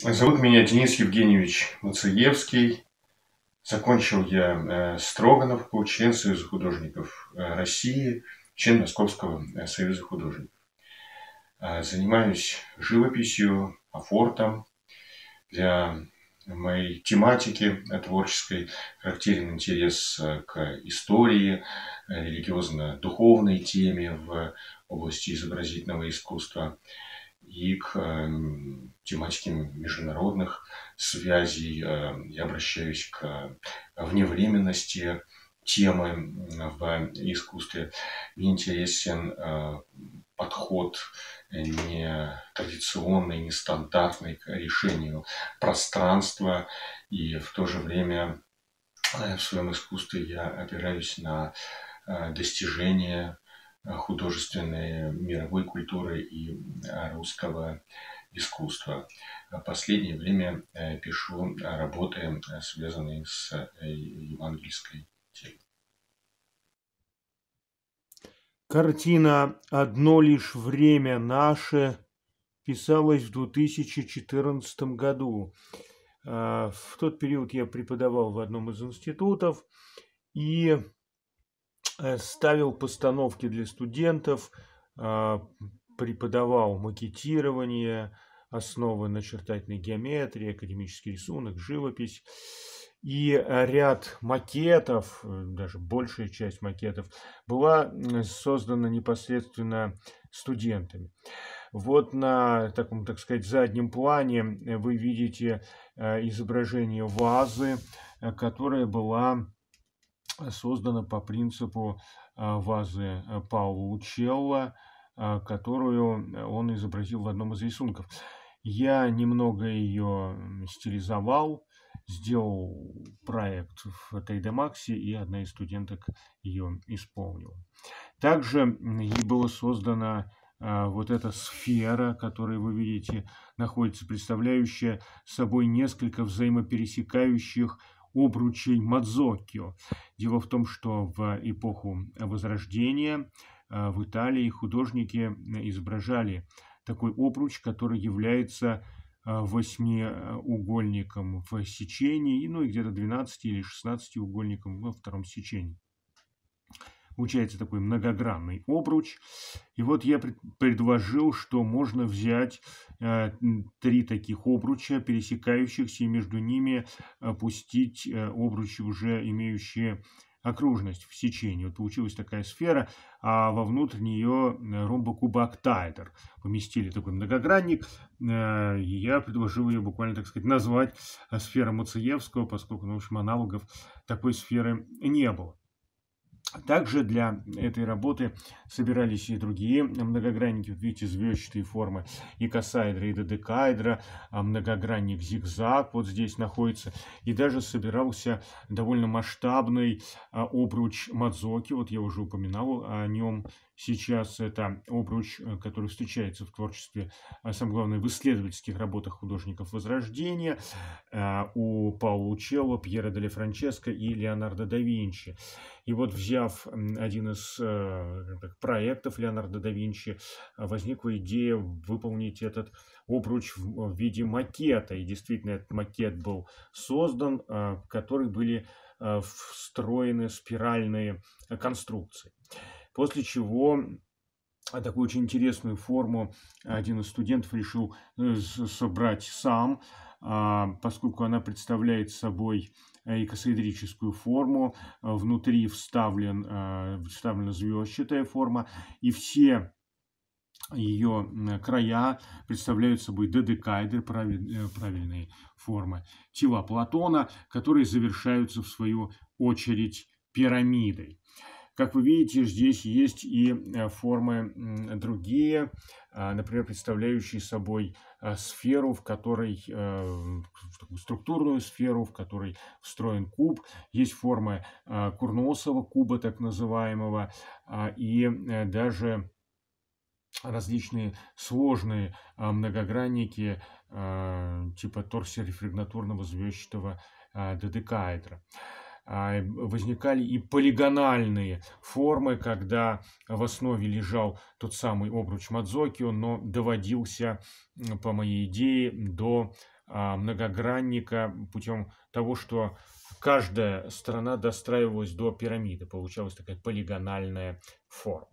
Зовут меня Денис Евгеньевич Мацеевский. Закончил я э, Строгановку, член Союза художников э, России, член Московского э, Союза художников. Занимаюсь живописью, афортом. Для моей тематики творческой характерен интерес к истории, религиозно-духовной теме в области изобразительного искусства – и к э, тематике международных связей. Э, я обращаюсь к э, вневременности темы в искусстве. Мне интересен подход не традиционный, не стандартный к решению пространства. И в то же время в своем искусстве я опираюсь на достижения художественной мировой культуры и а, русского искусства. В последнее время э, пишу а, работы, э, связанные с э, евангельской темой. Картина «Одно лишь время наше» писалась в 2014 году. А, в тот период я преподавал в одном из институтов, и Э, ставил постановки для студентов, э, преподавал макетирование, основы начертательной геометрии, академический рисунок, живопись. И э, ряд макетов, даже большая часть макетов, была создана непосредственно студентами. Вот на таком, так сказать, заднем плане вы видите изображение вазы, которая была создана по принципу э, вазы э, Паула Учелла, э, которую он изобразил в одном из рисунков. Я немного ее стилизовал, сделал проект в 3D Max, и одна из студенток ее исполнила. Также ей была создана вот эта сфера, которую вы видите, находится, представляющая собой несколько взаимопересекающих обручей Мадзокио. Дело в том, что в эпоху Возрождения э, в Италии художники э, изображали такой обруч, который является э, восьмиугольником в сечении, ну и где-то 12 или 16 угольником во втором сечении. Получается такой многогранный обруч. И вот я предложил, что можно взять э, три таких обруча, пересекающихся, и между ними опустить э, обручи, уже имеющие окружность в сечении. Вот получилась такая сфера, а вовнутрь нее э, ромбокубоктайдер. Поместили такой многогранник. Э, я предложил ее буквально, так сказать, назвать сфера Муциевского, поскольку, ну, в общем, аналогов такой сферы не было. Также для этой работы собирались и другие многогранники, вот видите, звездчатые формы и икосаэдра и додекаэдра, многогранник зигзаг вот здесь находится, и даже собирался довольно масштабный а, обруч Мадзоки, вот я уже упоминал о нем сейчас, это обруч, э, который встречается в творчестве, а, самое главное, в исследовательских работах художников Возрождения, а, у Паулу Челло, Пьера де Ле Франческо и Леонардо да Винчи. И вот взяв один из э, проектов Леонардо да Винчи, э, возникла идея выполнить этот обруч в виде макета. И действительно этот макет был создан, э, в который были встроены спиральные конструкции. После чего а, такую очень интересную форму один из студентов решил собрать сам. А, поскольку она представляет собой э, икосоидрическую форму, э, внутри вставлен, э, вставлена звездчатая форма, и все ее края представляют собой додекаэдр правильной формы тела Платона, которые завершаются в свою очередь пирамидой. Как вы видите, здесь есть и э, формы другие, а, например, представляющие собой э, сферу, в которой э, структурную сферу, в которой встроен куб. Есть формы курносого куба, так называемого, а, и даже различные сложные многогранники типа торсорефрагнатурного звездчатого додекаэдра. А, возникали и полигональные формы, когда в основе лежал тот самый обруч Мадзокио, но доводился, по моей идее, до а, многогранника путем того, что каждая сторона достраивалась до пирамиды. Получалась такая полигональная форма.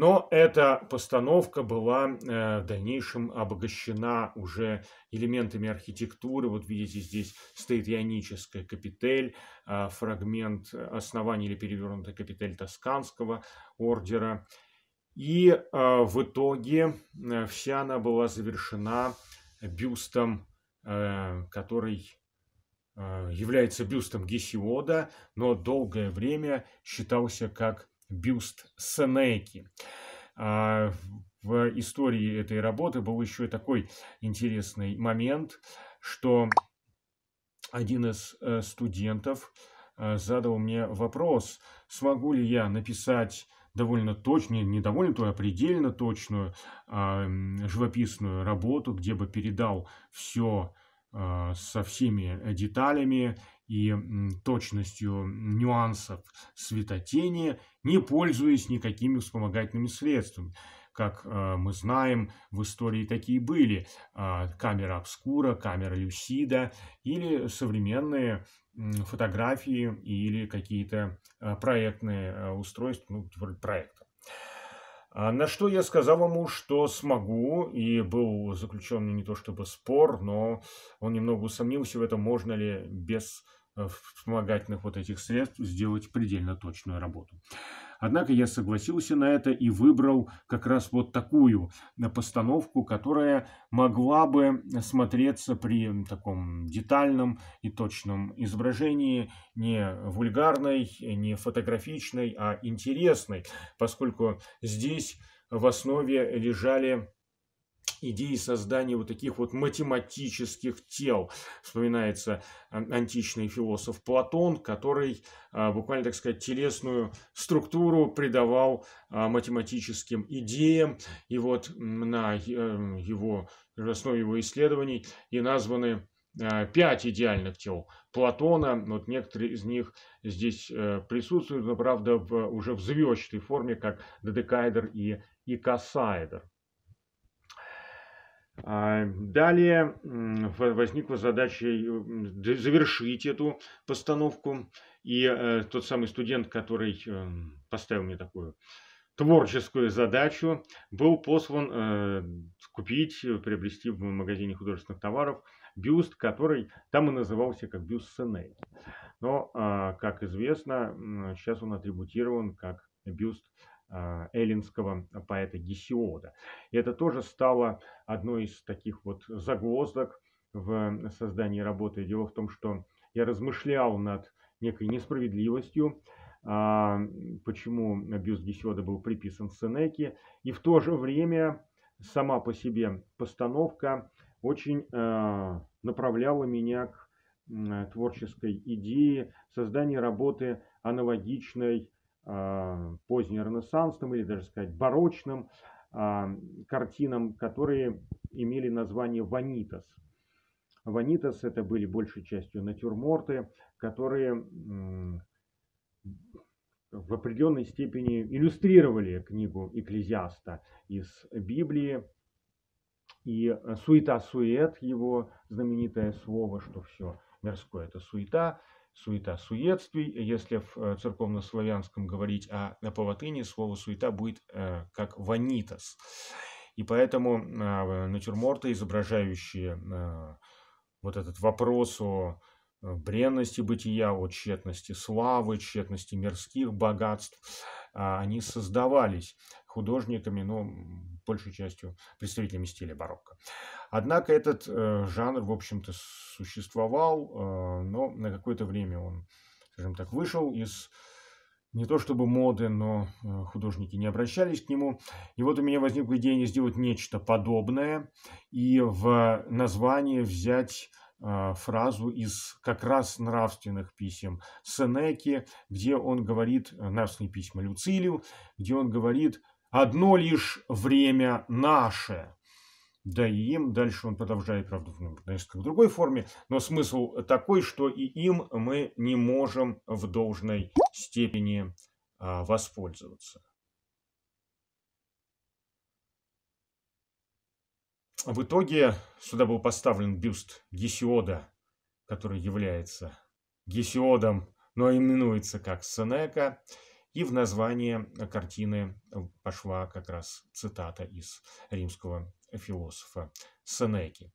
Но эта постановка была э, в дальнейшем обогащена уже элементами архитектуры. Вот видите, здесь стоит ионическая капитель, а, фрагмент основания или перевернутая капитель Тосканского ордера. И а, в итоге э, вся она была завершена бюстом, э, который является бюстом Гесиода, но долгое время считался как бюст Сенеки. А, в истории этой работы был еще и такой интересный момент, что один из э, студентов э, задал мне вопрос, смогу ли я написать довольно точную, не довольно точную, а предельно точную а, живописную работу, где бы передал все а, со всеми э, деталями и точностью нюансов светотени, не пользуясь никакими вспомогательными средствами. Как э, мы знаем, в истории такие были а, камера обскура, камера люсида или современные фотографии или какие-то э, проектные э, устройства, ну, проекта. На что я сказал ему, что смогу, и был заключен не то чтобы спор, но он немного усомнился в этом, можно ли без Э, вспомогательных вот этих средств сделать предельно точную работу. Однако я согласился на это и выбрал как раз вот такую э, постановку, которая могла бы смотреться при таком детальном и точном изображении, не вульгарной, не фотографичной, а интересной, поскольку здесь в основе лежали идеи создания вот таких вот математических тел. Вспоминается античный философ Платон, который а, буквально, так сказать, телесную структуру придавал а, математическим идеям. И вот на э, его, основе его исследований и названы а, пять идеальных тел Платона. Вот некоторые из них здесь э, присутствуют, но, правда, в, уже в звездчатой форме, как додекаэдр и икосаэдр. Далее возникла задача э, завершить эту постановку. И э, тот самый студент, который э, поставил мне такую творческую задачу, был послан купить, приобрести в магазине художественных товаров бюст, который там и назывался как бюст Сеней. Но, а, как известно, сейчас он атрибутирован как бюст а, эллинского поэта Гесиода. И это тоже стало одной из таких вот загвоздок в создании работы. Дело в том, что я размышлял над некой несправедливостью, а, почему бюст Гесиода был приписан Сенеке, и в то же время сама по себе постановка очень а, направляла меня к творческой идее создания работы аналогичной Э, позднеренессансным или даже сказать барочным э, картинам, которые имели название ванитас. Ванитас это были большей частью натюрморты, которые в определенной степени иллюстрировали книгу Экклезиаста из Библии. И э, суета-сует, его знаменитое слово, что все мирское это суета, суета-суетствий. Если в э, церковнославянском говорить, а по латыни слово суета будет э, как ванитас. И поэтому а, э, натюрморты, изображающие вот этот вопрос о бренности бытия, о тщетности славы, тщетности мирских богатств, а, они создавались художниками, ну, большей частью представителями стиля барокко. Однако этот э, жанр, в общем-то, существовал, э, но на какое-то время он, скажем так, вышел из не то чтобы моды, но э, художники не обращались к нему. И вот у меня возникла идея сделать нечто подобное и в название взять э, фразу из как раз нравственных писем Сенеки, где он говорит, э, нравственные письма Люцилию, где он говорит Одно лишь время наше. Да и им, дальше он продолжает, правда, в несколько другой форме, но смысл такой, что и им мы не можем в должной степени а, воспользоваться. В итоге сюда был поставлен бюст Гесиода, который является Гесиодом, но именуется как Сенека. И в название э, картины э, пошла как раз цитата из римского философа Сенеки.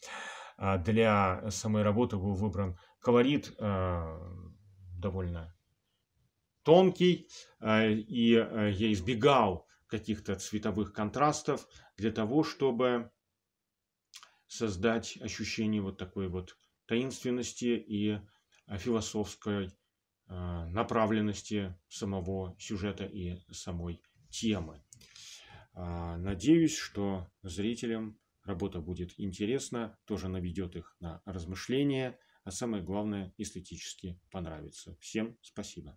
А для самой работы был выбран колорит э, довольно тонкий, и я избегал каких-то цветовых контрастов для того, чтобы создать ощущение вот такой вот таинственности и философской а, направленности самого сюжета и самой темы. А, надеюсь, что зрителям работа будет интересна, тоже наведет их на размышления, а самое главное, эстетически понравится. Всем спасибо.